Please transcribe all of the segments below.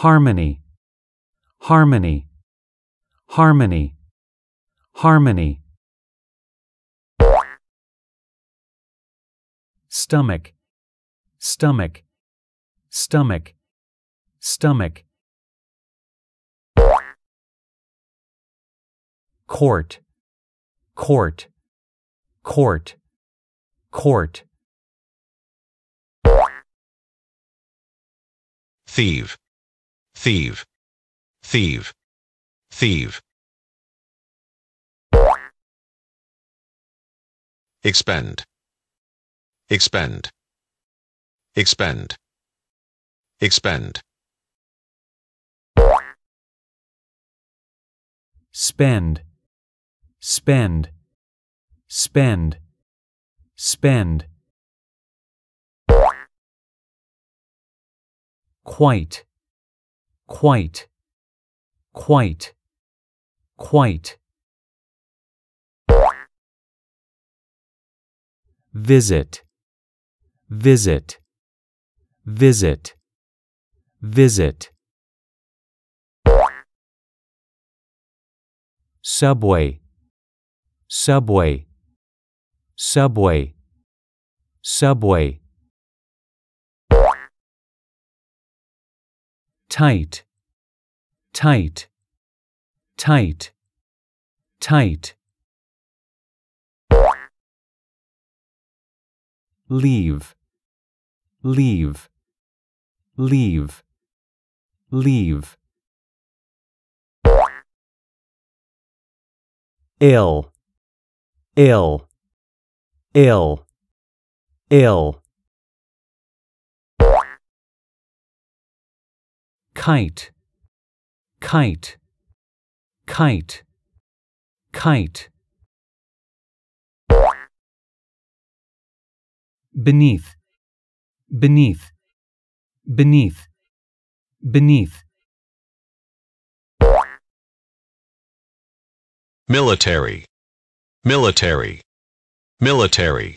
harmony, harmony, harmony, harmony. Stomach, stomach, stomach, stomach. Court, court, court, court. Thief thieve, thieve, thieve. Expend, expend, expend, expend. Spend, spend, spend, spend. Quite quite, quite, quite. Visit, visit, visit, visit. Subway, subway, subway, subway. tight, tight, tight, tight. Leave, leave, leave, leave. Ill, ill, ill, ill. kite, kite, kite, kite. Beneath, beneath, beneath, beneath. Military, military, military,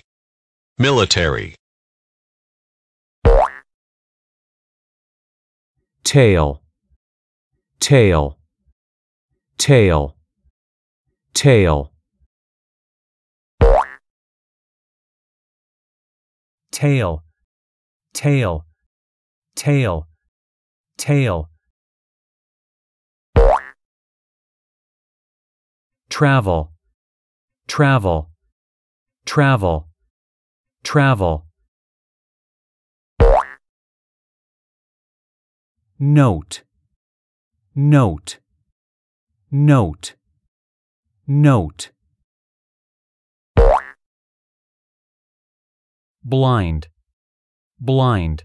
military. tail, tail, tail, tail. Tail, tail, tail, tail. Travel, travel, travel, travel. note, note, note, note. Blind, blind,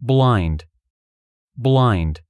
blind, blind.